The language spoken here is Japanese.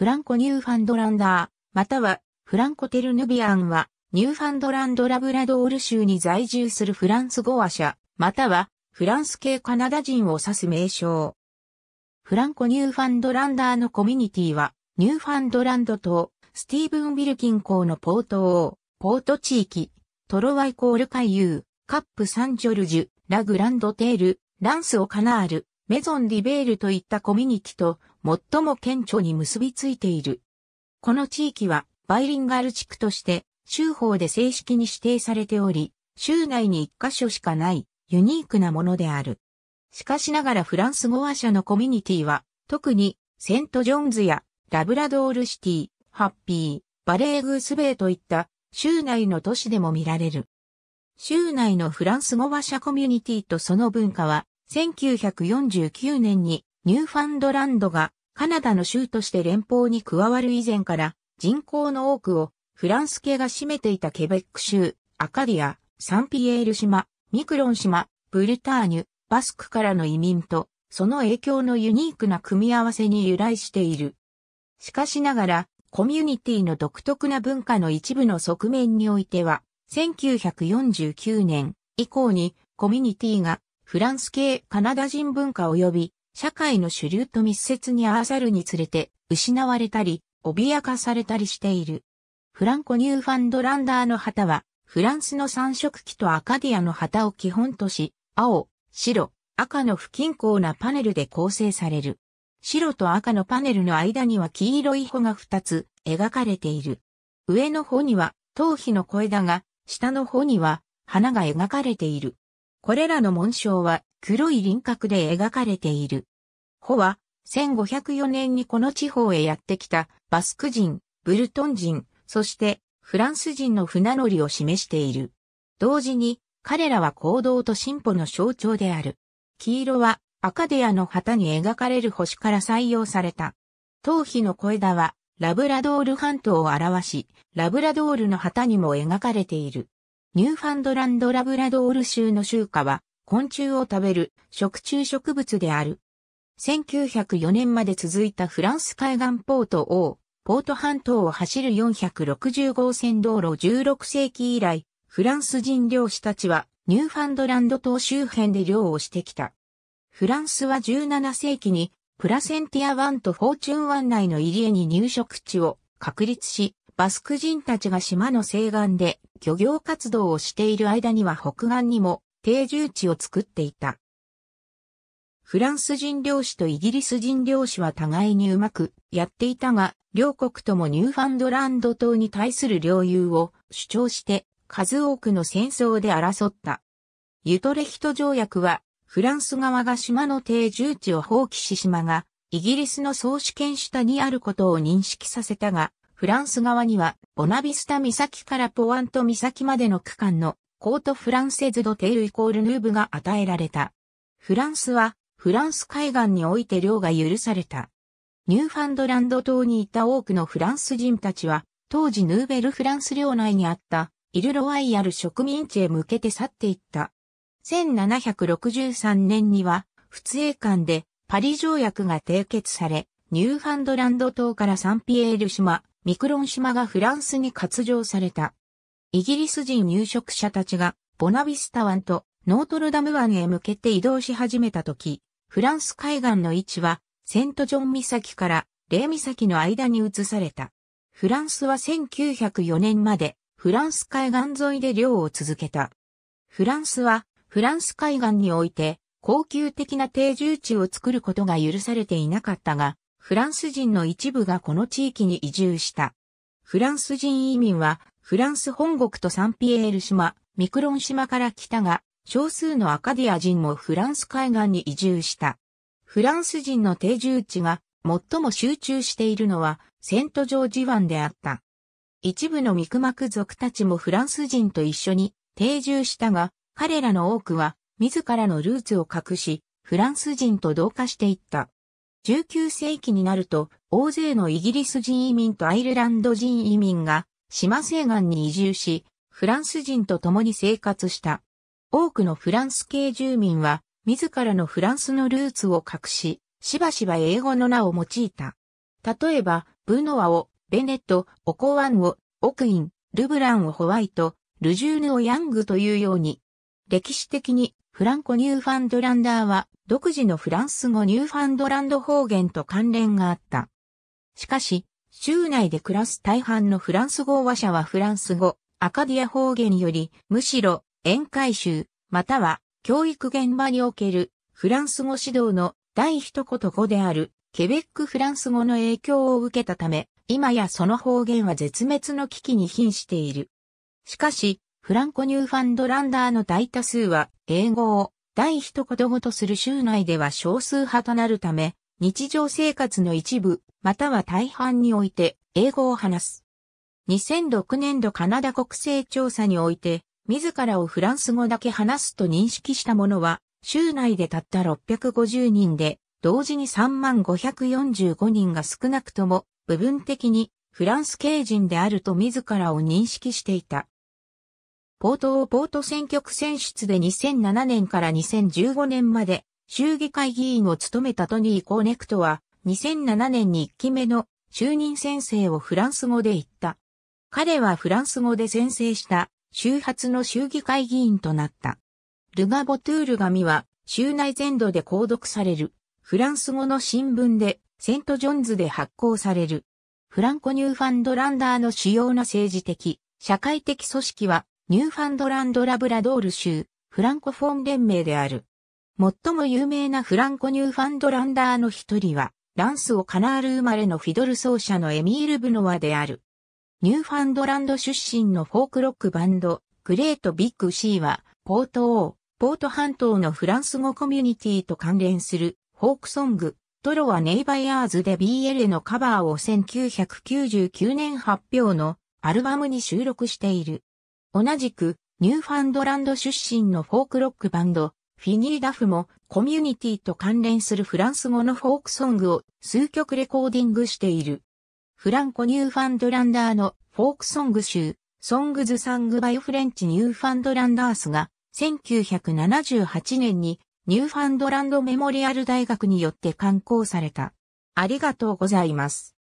フランコニューファンドランダー、またはフランコテルヌビアンは、ニューファンドランドラブラドール州に在住するフランス語話者、またはフランス系カナダ人を指す名称。フランコニューファンドランダーのコミュニティは、ニューファンドランド島、スティーブン・ビルキン港のポート王、ポート地域、トロワイコール海遊、カップ・サン・ジョルジュ、ラグランドテール、ランス・オ・カナール、メゾン・ディベールといったコミュニティと、最も顕著に結びついている。この地域はバイリンガル地区として州法で正式に指定されており、州内に一箇所しかないユニークなものである。しかしながらフランス語話者のコミュニティは、特にセントジョンズやラブラドールシティ、ハッピー、バレーグースベイといった州内の都市でも見られる。州内のフランス語話者コミュニティとその文化は1949年にニューファンドランドがカナダの州として連邦に加わる以前から人口の多くをフランス系が占めていたケベック州、アカディア、サンピエール島、ミクロン島、ブルターニュ、バスクからの移民と、その影響のユニークな組み合わせに由来している。しかしながら、コミュニティの独特な文化の一部の側面においては、1949年以降にコミュニティがフランス系カナダ人文化及び社会の主流と密接に合わざるにつれて、失われたり、脅かされたりしている。フランコ・ニューファンドランダーの旗は、フランスの三色旗とアカディアの旗を基本とし、青、白、赤の不均衡なパネルで構成される。白と赤のパネルの間には黄色い穂が2つ描かれている。上の方には頭皮の小枝が、下の方には花が描かれている。これらの紋章は黒い輪郭で描かれている。ホは、1504年にこの地方へやってきたバスク人、ブルトン人、そしてフランス人の船乗りを示している。同時に彼らは行動と進歩の象徴である。黄色はアカデアの旗に描かれる星から採用された。頭皮の小枝はラブラドール半島を表し、ラブラドールの旗にも描かれている。ニューファンドランドラブラドール州の州歌は昆虫を食べる食虫植物である。1904年まで続いたフランス海岸ポートをポート半島を走る460号線道路16世紀以来、フランス人漁師たちはニューファンドランド島周辺で漁をしてきた。フランスは17世紀にプラセンティア湾とフォーチュン湾内の入り江に入植地を確立し、バスク人たちが島の西岸で漁業活動をしている間には北岸にも定住地を作っていた。フランス人漁師とイギリス人漁師は互いにうまくやっていたが、両国ともニューファンドランド島に対する領有を主張して数多くの戦争で争った。ユトレヒト条約はフランス側が島の定住地を放棄し島がイギリスの総主権下にあることを認識させたが、フランス側にはボナビスタ岬からポワント岬までの区間のコートフランセズドテールイコールヌーブが与えられた。フランスは、フランス海岸において漁が許された。ニューファンドランド島にいた多くのフランス人たちは、当時ヌーベルフランス領内にあった、イルロワイヤル植民地へ向けて去っていった。1763年には、仏英間でパリ条約が締結され、ニューファンドランド島からサンピエール島、ミクロン島がフランスに割譲された。イギリス人入植者たちがボナビスタ湾とノートルダム湾へ向けて移動し始めた時、フランス海岸の位置はセントジョン岬からレー岬の間に移された。フランスは1904年までフランス海岸沿いで漁を続けた。フランスはフランス海岸において高級的な定住地を作ることが許されていなかったが、フランス人の一部がこの地域に移住した。フランス人移民はフランス本国とサンピエール島、ミクロン島から来たが、少数のアカディア人もフランス海岸に移住した。フランス人の定住地が最も集中しているのはセントジョージ湾であった。一部のミクマク族たちもフランス人と一緒に定住したが、彼らの多くは自らのルーツを隠し、フランス人と同化していった。19世紀になると、大勢のイギリス人移民とアイルランド人移民が島西岸に移住し、フランス人と共に生活した。多くのフランス系住民は、自らのフランスのルーツを隠し、しばしば英語の名を用いた。例えば、ブノワを、ベネット、オコワンを、オクイン、ルブランをホワイト、ルジューヌをヤングというように。歴史的に、フランコニューファンドランダーは、独自のフランス語ニューファンドランド方言と関連があった。しかし、州内で暮らす大半のフランス語話者はフランス語、アカディア方言より、むしろ、宴会集、または、教育現場における、フランス語指導の第一言語である、ケベックフランス語の影響を受けたため、今やその方言は絶滅の危機に瀕している。しかし、フランコニューファンドランダーの大多数は、英語を第一言語とする州内では少数派となるため、日常生活の一部または大半において英語を話す。2006年度カナダ国勢調査において、自らをフランス語だけ話すと認識した者は、州内でたった650人で、同時に3545人が少なくとも、部分的にフランス系人であると自らを認識していた。ポートをポート選挙区選出で2007年から2015年まで、州議会議員を務めたトニー・コーネクトは、2007年に1期目の就任先生をフランス語で言った。彼はフランス語で先生した周発の衆議会議員となった。ルガ・ボトゥール紙は州内全土で購読されるフランス語の新聞でセント・ジョンズで発行される。フランコ・ニューファンドランダーの主要な政治的、社会的組織はニューファンドランド・ラブラドール州フランコフォン連盟である。最も有名なフランコ・ニューファンドランダーの一人はランスをカナール生まれのフィドル奏者のエミール・ブノワである。ニューファンドランド出身のフォークロックバンド、グレート・ビッグ・シーは、ポート・オー、ポート半島のフランス語コミュニティと関連する、フォークソング、トロはネイバイアーズで BL のカバーを1999年発表のアルバムに収録している。同じく、ニューファンドランド出身のフォークロックバンド、フィニー・ダフもコミュニティと関連するフランス語のフォークソングを数曲レコーディングしている。フランコ・ニューファンドランダーのフォークソング集、ソングズ・サング・バイ・フレンチ・ニューファンドランダースが1978年にニューファンドランドメモリアル大学によって刊行された。ありがとうございます。